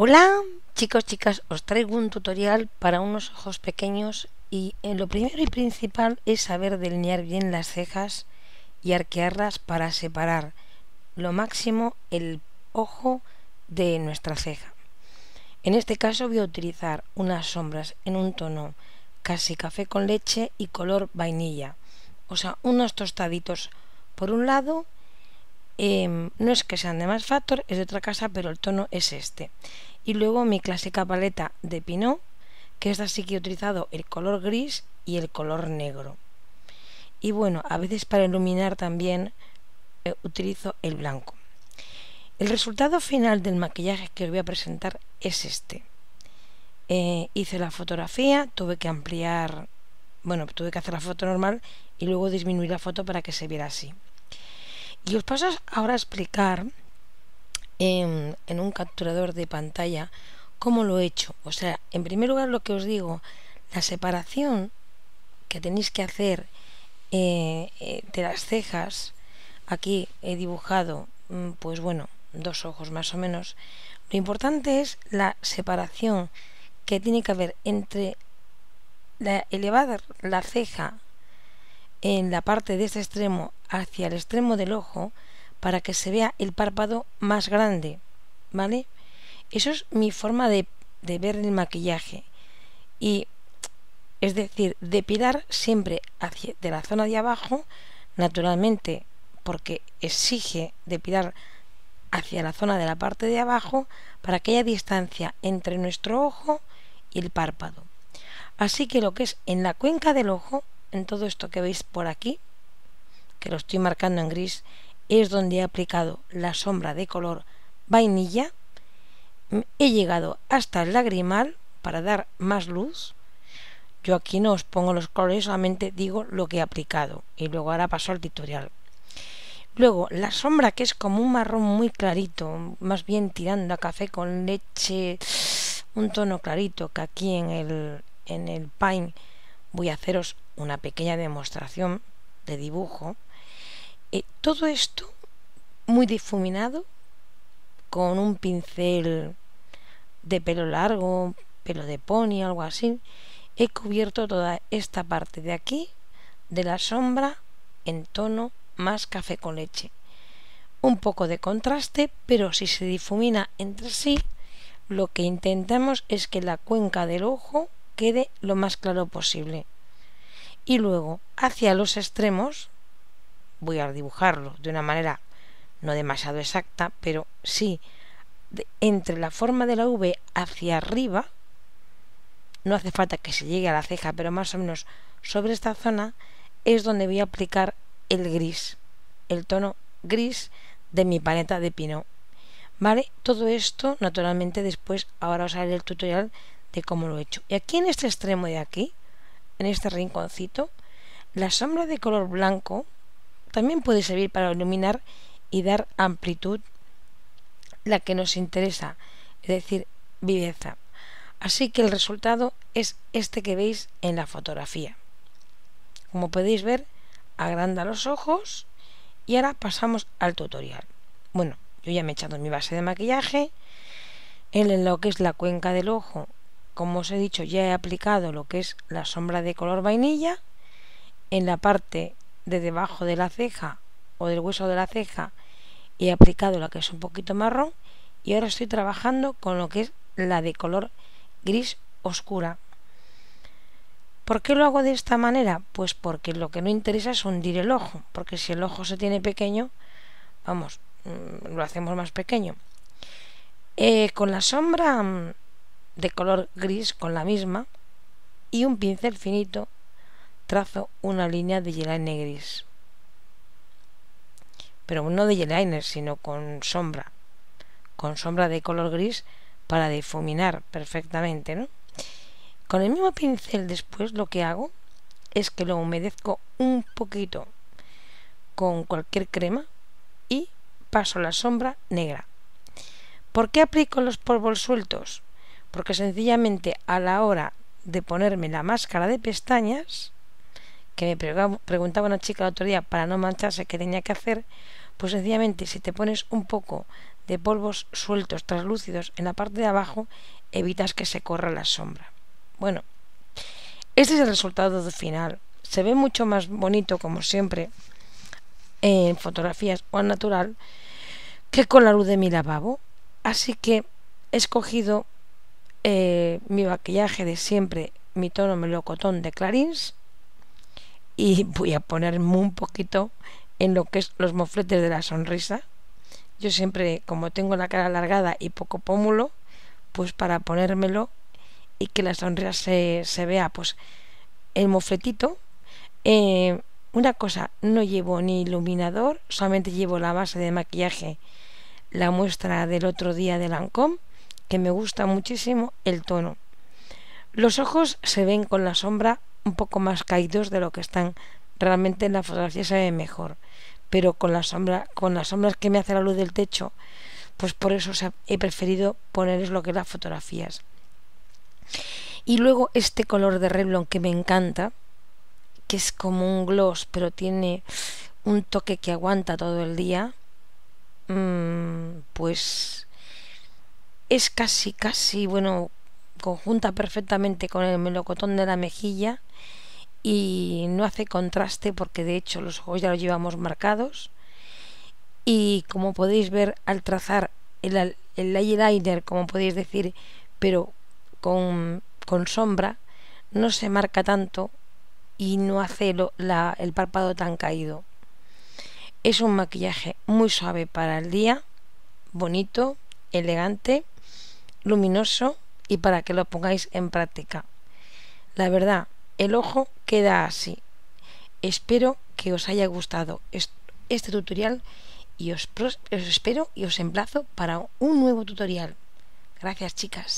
Hola chicos, chicas, os traigo un tutorial para unos ojos pequeños y eh, lo primero y principal es saber delinear bien las cejas y arquearlas para separar lo máximo el ojo de nuestra ceja. En este caso voy a utilizar unas sombras en un tono casi café con leche y color vainilla, o sea, unos tostaditos por un lado Em, no es que sean de más factor, es de otra casa, pero el tono es este. Y luego mi clásica paleta de Pinot, que es sí que he utilizado el color gris y el color negro. Y bueno, a veces para iluminar también eh, utilizo el blanco. El resultado final del maquillaje que os voy a presentar es este. Eh, hice la fotografía, tuve que ampliar, bueno, tuve que hacer la foto normal y luego disminuir la foto para que se viera así. Y os paso ahora a explicar en, un capturador de pantalla cómo lo he hecho. O sea, en primer lugar lo que os digo, la separación que tenéis que hacer eh, eh, de las cejas, aquí he dibujado, mm, pues bueno, dos ojos más o menos, lo importante es la separación que tiene que haber entre la elevada la ceja en la parte de este extremo hacia el extremo del ojo para que se vea el párpado más grande, ¿vale? Eso es mi forma de, ver el maquillaje. Y es decir, depilar siempre hacia, de la zona de abajo, naturalmente, porque exige depilar hacia la zona de la parte de abajo para que haya distancia entre nuestro ojo y el párpado. Así que lo que es en la cuenca del ojo, en todo esto que veis por aquí, que lo estoy marcando en gris, es donde he aplicado la sombra de color vainilla. He llegado hasta el lagrimal para dar más luz. Yo aquí no os pongo los colores, solamente digo lo que he aplicado y luego ahora paso al tutorial. Luego, la sombra que es como un marrón muy clarito, más bien tirando a café con leche, un tono clarito que aquí en el, en el Paint voy a haceros una pequeña demostración de dibujo. Eh, todo esto muy difuminado, con un pincel de pelo largo, pelo de pony, algo así, he cubierto toda esta parte de aquí de la sombra en tono más café con leche. Un poco de contraste, pero si se difumina entre sí, lo que intentamos es que la cuenca del ojo quede lo más claro posible. Y luego, hacia los extremos, voy a dibujarlo de una manera no demasiado exacta, pero sí entre la forma de la V hacia arriba, no hace falta que se llegue a la ceja, pero más o menos sobre esta zona es donde voy a aplicar el gris, el tono gris de mi paleta de pino. ¿Vale? Todo esto, naturalmente, después, ahora os haré el tutorial de cómo lo he hecho. Y aquí en este extremo de aquí, en este rinconcito, la sombra de color blanco también puede servir para iluminar y dar amplitud la que nos interesa, es decir, viveza. Así que el resultado es este que veis en la fotografía. Como podéis ver, agranda los ojos y ahora pasamos al tutorial. Bueno, yo ya me he echado mi base de maquillaje, en lo que es la cuenca del ojo, como os he dicho, ya he aplicado lo que es la sombra de color vainilla, en la parte de debajo de la ceja o del hueso de la ceja y he aplicado la que es un poquito marrón y ahora estoy trabajando con lo que es la de color gris oscura. ¿Por qué lo hago de esta manera? Pues porque lo que no interesa es hundir el ojo, porque si el ojo se tiene pequeño, vamos, mm, lo hacemos más pequeño. Eh, con la sombra mm, de color gris, con la misma, y un pincel finito, trazo una línea de gel gris, Pero no de gel sino con sombra. Con sombra de color gris para difuminar perfectamente, Con el mismo pincel después lo que hago es que lo humedezco un poquito con cualquier crema y paso la sombra negra. ¿Por qué aplico los polvos sueltos? Porque sencillamente a la hora de ponerme la máscara de pestañas, que me preguntaba una chica el otro día para no mancharse que tenía que hacer, pues sencillamente si te pones un poco de polvos sueltos, traslúcidos en la parte de abajo, evitas que se corra la sombra. Bueno, este es el resultado final. Se ve mucho más bonito, como siempre, en fotografías o en natural, que con la luz de mi lavabo. Así que he escogido eh, mi maquillaje de siempre, mi tono melocotón de Clarins, y voy a ponerme un poquito en lo que es los mofletes de la sonrisa. Yo siempre, como tengo la cara alargada y poco pómulo, pues para ponérmelo y que la sonrisa se, vea, pues el mofletito. Eh, una cosa, no llevo ni iluminador, solamente llevo la base de maquillaje, la muestra del otro día de Lancôme, que me gusta muchísimo el tono. Los ojos se ven con la sombra un poco más caídos de lo que están. Realmente en la fotografía se ve mejor. Pero con la sombra, con las sombras que me hace la luz del techo, pues por eso he preferido es lo que las fotografías. Y luego este color de Revlon que me encanta, que es como un gloss, pero tiene un toque que aguanta todo el día. Mm, pues es casi, casi, bueno, conjunta perfectamente con el melocotón de la mejilla y no hace contraste porque de hecho los ojos ya los llevamos marcados y como podéis ver al trazar el, el eyeliner como podéis decir pero con, con, sombra no se marca tanto y no hace el párpado tan caído es un maquillaje muy suave para el día bonito elegante luminoso y para que lo pongáis en práctica la verdad el ojo queda así. Espero que os haya gustado este tutorial y os, os espero y os emplazo para un nuevo tutorial. Gracias chicas.